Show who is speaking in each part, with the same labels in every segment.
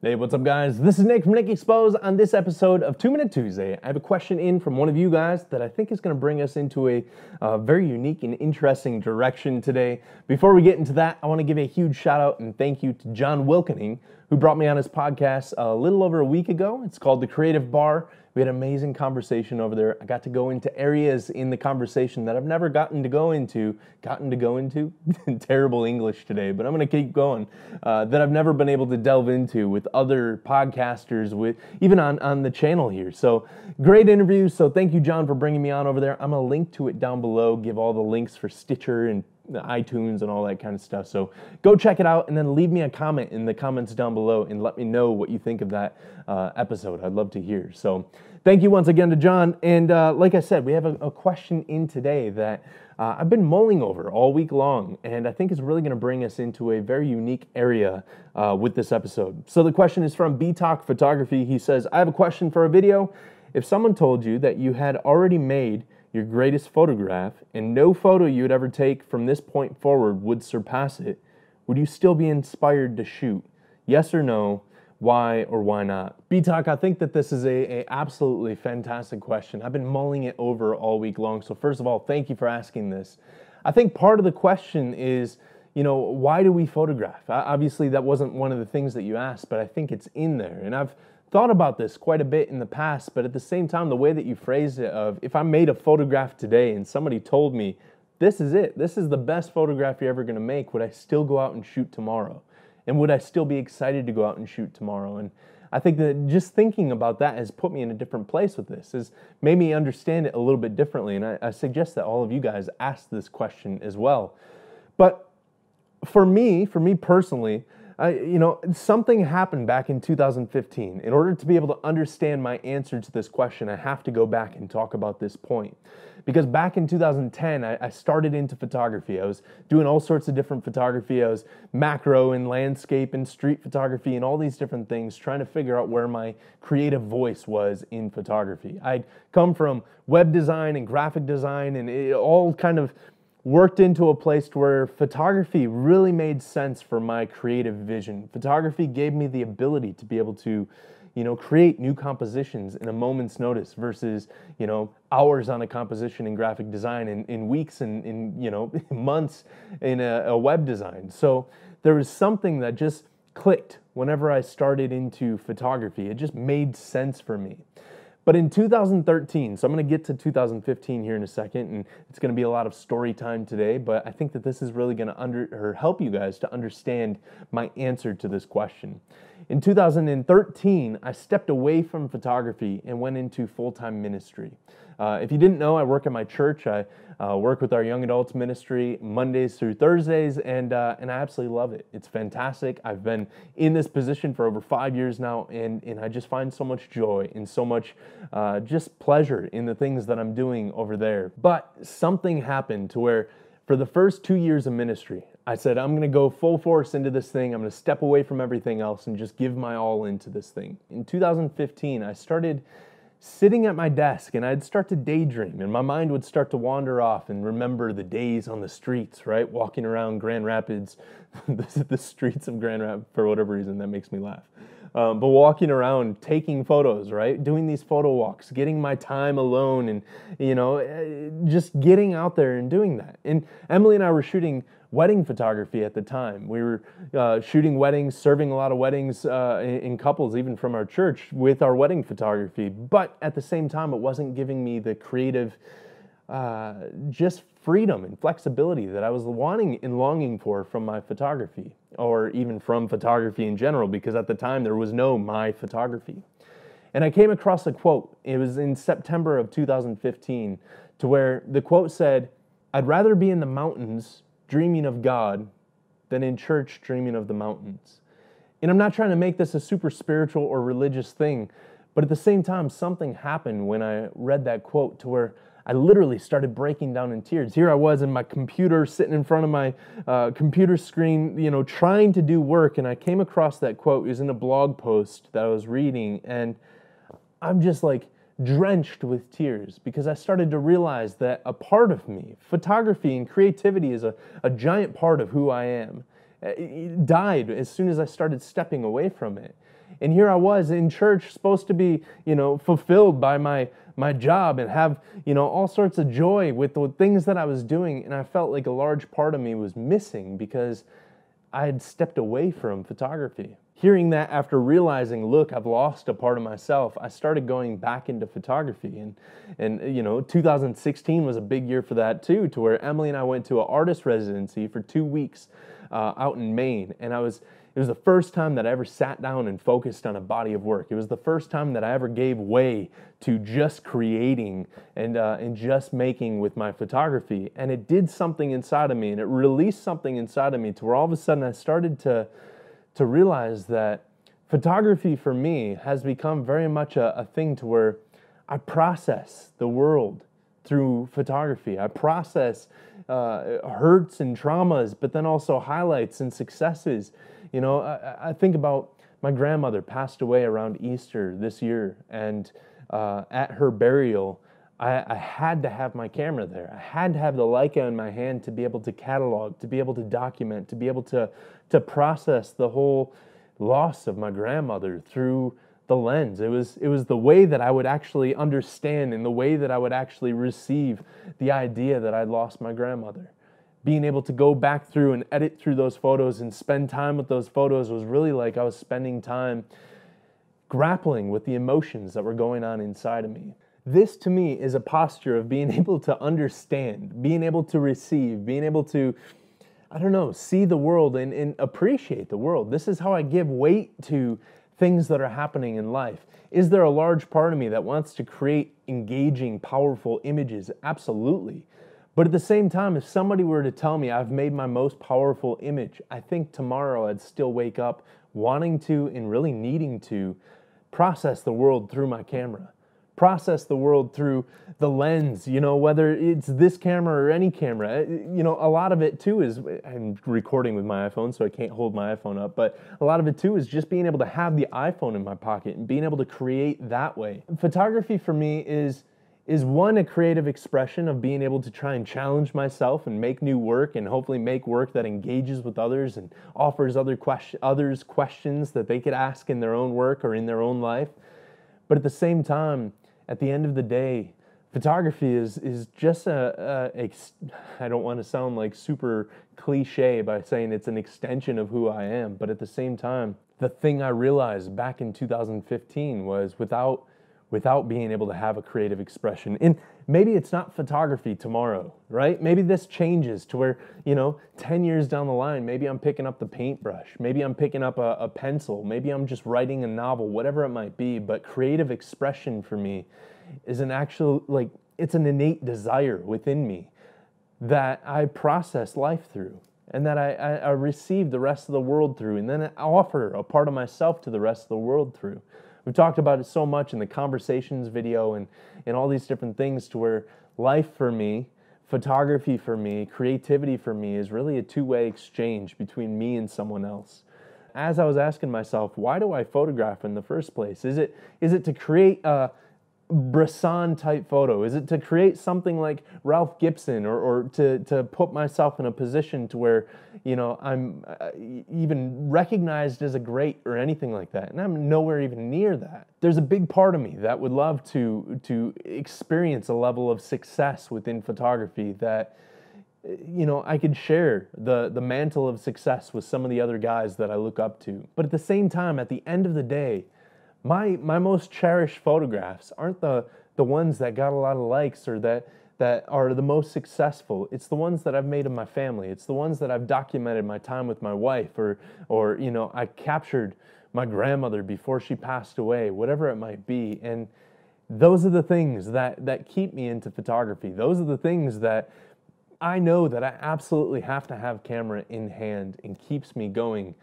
Speaker 1: Hey, what's up, guys? This is Nick from Nick Expose. On this episode of Two Minute Tuesday, I have a question in from one of you guys that I think is going to bring us into a uh, very unique and interesting direction today. Before we get into that, I want to give a huge shout out and thank you to John Wilkening, who brought me on his podcast a little over a week ago. It's called The Creative Bar. We had an amazing conversation over there. I got to go into areas in the conversation that I've never gotten to go into, gotten to go into, terrible English today, but I'm going to keep going, uh, that I've never been able to delve into with other podcasters, with even on, on the channel here. So great interview. So thank you, John, for bringing me on over there. I'm going to link to it down below, give all the links for Stitcher and the iTunes and all that kind of stuff. So go check it out and then leave me a comment in the comments down below and let me know what you think of that uh, episode. I'd love to hear. So thank you once again to John. And uh, like I said, we have a, a question in today that uh, I've been mulling over all week long, and I think it's really going to bring us into a very unique area uh, with this episode. So the question is from B Talk Photography. He says, I have a question for a video. If someone told you that you had already made your greatest photograph, and no photo you would ever take from this point forward would surpass it, would you still be inspired to shoot? Yes or no? Why or why not? B talk. I think that this is a, a absolutely fantastic question. I've been mulling it over all week long. So first of all, thank you for asking this. I think part of the question is, you know, why do we photograph? Obviously, that wasn't one of the things that you asked, but I think it's in there. And I've thought about this quite a bit in the past, but at the same time, the way that you phrased it of if I made a photograph today and somebody told me, this is it, this is the best photograph you're ever gonna make, would I still go out and shoot tomorrow? And would I still be excited to go out and shoot tomorrow? And I think that just thinking about that has put me in a different place with this, has made me understand it a little bit differently. And I, I suggest that all of you guys ask this question as well. But for me, for me personally, I, you know, something happened back in 2015. In order to be able to understand my answer to this question, I have to go back and talk about this point. Because back in 2010, I, I started into photography. I was doing all sorts of different photography. I was macro and landscape and street photography and all these different things, trying to figure out where my creative voice was in photography. I'd come from web design and graphic design and it, all kind of worked into a place where photography really made sense for my creative vision. Photography gave me the ability to be able to, you know, create new compositions in a moment's notice versus, you know, hours on a composition in graphic design in, in weeks and in, you know, months in a, a web design. So there was something that just clicked whenever I started into photography. It just made sense for me. But in 2013, so I'm going to get to 2015 here in a second, and it's going to be a lot of story time today. But I think that this is really going to under or help you guys to understand my answer to this question. In 2013, I stepped away from photography and went into full time ministry. Uh, if you didn't know, I work at my church. I uh, work with our young adults ministry Mondays through Thursdays, and, uh, and I absolutely love it. It's fantastic. I've been in this position for over five years now, and, and I just find so much joy and so much uh, just pleasure in the things that I'm doing over there. But something happened to where for the first two years of ministry, I said, I'm going to go full force into this thing. I'm going to step away from everything else and just give my all into this thing. In 2015, I started sitting at my desk and I'd start to daydream and my mind would start to wander off and remember the days on the streets, right? Walking around Grand Rapids, the streets of Grand Rapids, for whatever reason, that makes me laugh. Um, but walking around, taking photos, right? Doing these photo walks, getting my time alone and, you know, eh, just getting out there and doing that. And Emily and I were shooting wedding photography at the time. We were uh, shooting weddings, serving a lot of weddings uh, in couples, even from our church, with our wedding photography. But at the same time, it wasn't giving me the creative, uh, just freedom and flexibility that I was wanting and longing for from my photography, or even from photography in general, because at the time there was no my photography. And I came across a quote. It was in September of 2015, to where the quote said, I'd rather be in the mountains dreaming of God than in church dreaming of the mountains. And I'm not trying to make this a super spiritual or religious thing, but at the same time, something happened when I read that quote to where I literally started breaking down in tears. Here I was in my computer, sitting in front of my uh, computer screen, you know, trying to do work. And I came across that quote. It was in a blog post that I was reading. And I'm just like, drenched with tears because I started to realize that a part of me, photography and creativity is a, a giant part of who I am, eh, it died as soon as I started stepping away from it. And here I was in church, supposed to be, you know, fulfilled by my my job and have, you know, all sorts of joy with the things that I was doing. And I felt like a large part of me was missing because I had stepped away from photography hearing that after realizing look i've lost a part of myself i started going back into photography and and you know 2016 was a big year for that too to where emily and i went to an artist residency for two weeks uh, out in maine and i was it was the first time that I ever sat down and focused on a body of work. It was the first time that I ever gave way to just creating and, uh, and just making with my photography. And it did something inside of me and it released something inside of me to where all of a sudden I started to to realize that photography for me has become very much a, a thing to where I process the world through photography. I process uh, hurts and traumas, but then also highlights and successes. You know, I, I think about my grandmother passed away around Easter this year, and uh, at her burial, I, I, had to have my camera there. I had to have the Leica in my hand to be able to catalog, to be able to document, to be able to, to process the whole loss of my grandmother through the lens. It was, it was the way that I would actually understand and the way that I would actually receive the idea that I would lost my grandmother. Being able to go back through and edit through those photos and spend time with those photos was really like I was spending time grappling with the emotions that were going on inside of me this to me is a posture of being able to understand, being able to receive, being able to, I don't know, see the world and, and appreciate the world. This is how I give weight to things that are happening in life. Is there a large part of me that wants to create engaging, powerful images? Absolutely. But at the same time, if somebody were to tell me I've made my most powerful image, I think tomorrow I'd still wake up wanting to and really needing to process the world through my camera process the world through the lens, you know, whether it's this camera or any camera. Uh, you know, a lot of it too is I'm recording with my iPhone, so I can't hold my iPhone up, but a lot of it too is just being able to have the iPhone in my pocket and being able to create that way. Photography for me is is one a creative expression of being able to try and challenge myself and make new work and hopefully make work that engages with others and offers other question, others questions that they could ask in their own work or in their own life. But at the same time, at the end of the day, photography is is just a, I don't want to sound like super cliche by saying it's an extension of who I am, but at the same time, the thing I realized back in 2015 was without without being able to have a creative expression. in maybe it's not photography tomorrow, right? Maybe this changes to where, you know, 10 years down the line, maybe I'm picking up the paintbrush, maybe I'm picking up a, a pencil, maybe I'm just writing a novel, whatever it might be. But creative expression for me is an actual, like, it's an innate desire within me that I process life through and that I, I, I receive the rest of the world through, and then I offer a part of myself to the rest of the world through. We've talked about it so much in the conversations video and, and all these different things to where life for me, photography for me, creativity for me is really a two way exchange between me and someone else. As I was asking myself, why do I photograph in the first place? Is it, is it to create a Brisson type photo? Is it to create something like Ralph Gibson or, or to, to put myself in a position to where, you know, I'm uh, even recognized as a great or anything like that? And I'm nowhere even near that. There's a big part of me that would love to, to experience a level of success within photography that, you know, I could share the, the mantle of success with some of the other guys that I look up to. But at the same time, at the end of the day, my my most cherished photographs aren't the the ones that got a lot of likes or that that are the most successful. It's the ones that I've made of my family. It's the ones that I've documented my time with my wife or or you know, I captured my grandmother before she passed away, whatever it might be. And those are the things that that keep me into photography. Those are the things that I know that I absolutely have to have camera in hand and keeps me going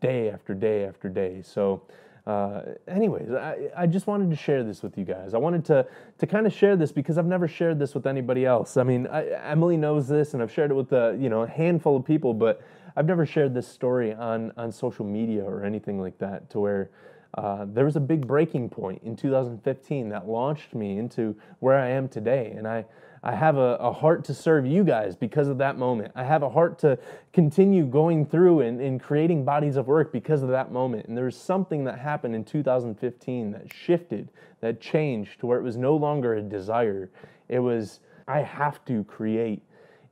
Speaker 1: day after day after day. So uh, anyways, I, I just wanted to share this with you guys. I wanted to to kind of share this because I've never shared this with anybody else. I mean, I, Emily knows this, and I've shared it with a you know a handful of people, but I've never shared this story on on social media or anything like that. To where uh, there was a big breaking point in 2015 that launched me into where I am today, and I I have a, a heart to serve you guys because of that moment. I have a heart to continue going through and, and creating bodies of work because of that moment. And there was something that happened in 2015 that shifted, that changed to where it was no longer a desire. It was, I have to create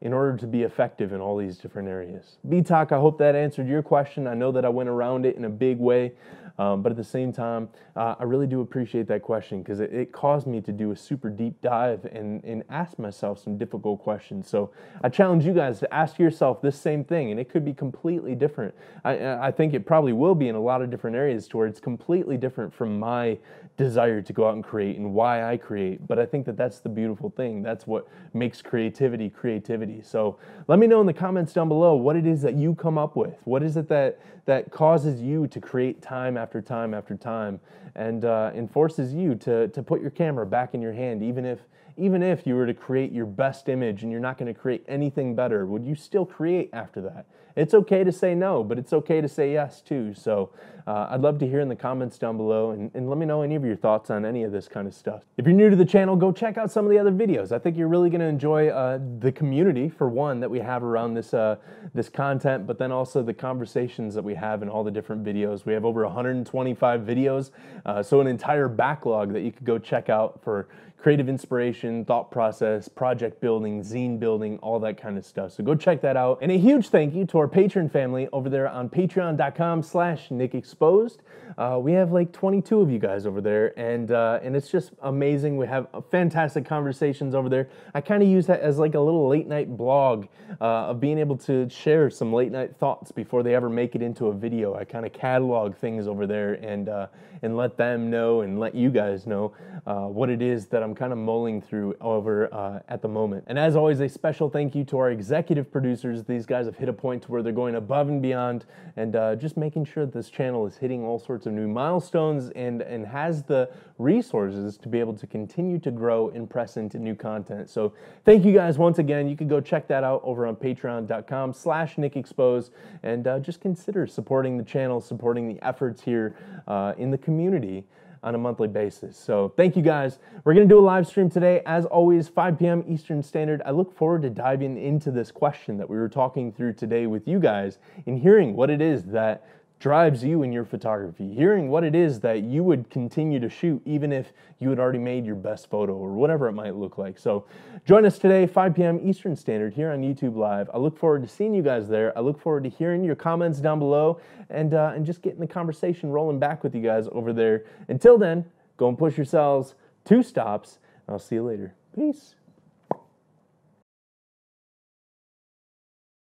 Speaker 1: in order to be effective in all these different areas. BTOC, I hope that answered your question. I know that I went around it in a big way. Um, but at the same time, uh, I really do appreciate that question because it, it, caused me to do a super deep dive and, and ask myself some difficult questions. So I challenge you guys to ask yourself this same thing, and it could be completely different. I, I think it probably will be in a lot of different areas to where it's completely different from my desire to go out and create and why I create. But I think that that's the beautiful thing. That's what makes creativity creativity. So let me know in the comments down below what it is that you come up with. What is it that that causes you to create time after time after time and, uh, you to, to put your camera back in your hand, even if even if you were to create your best image and you're not going to create anything better, would you still create after that? It's okay to say no, but it's okay to say yes too. So uh, I'd love to hear in the comments down below and, and let me know any of your thoughts on any of this kind of stuff. If you're new to the channel, go check out some of the other videos. I think you're really going to enjoy uh, the community, for one, that we have around this, uh, this content, but then also the conversations that we have in all the different videos. We have over 125 videos, uh, so an entire backlog that you could go check out for creative inspiration thought process, project building, zine building, all that kind of stuff. So go check that out. And a huge thank you to our patron family over there on patreon.com slash nickexposed. Uh, we have like 22 of you guys over there, and uh, and it's just amazing. We have uh, fantastic conversations over there. I kind of use that as like a little late night blog uh, of being able to share some late night thoughts before they ever make it into a video. I kind of catalog things over there and uh, and let them know and let you guys know uh, what it is that I'm kind of mulling through through over uh, at the moment. And as always, a special thank you to our executive producers. These guys have hit a point where they're going above and beyond and uh, just making sure that this channel is hitting all sorts of new milestones and, and has the resources to be able to continue to grow and press into new content. So thank you guys once again. You can go check that out over on patreon.com slash nickexpose and uh, just consider supporting the channel, supporting the efforts here uh, in the community on a monthly basis. So thank you guys. We're going to do a live stream today, as always, 5 p.m. Eastern Standard. I look forward to diving into this question that we were talking through today with you guys and hearing what it is that drives you in your photography, hearing what it is that you would continue to shoot even if you had already made your best photo or whatever it might look like. So join us today, 5 p.m. Eastern Standard here on YouTube Live. I look forward to seeing you guys there. I look forward to hearing your comments down below and, uh, and just getting the conversation rolling back with you guys over there. Until then, go and push yourselves two stops. I'll see you later. Peace.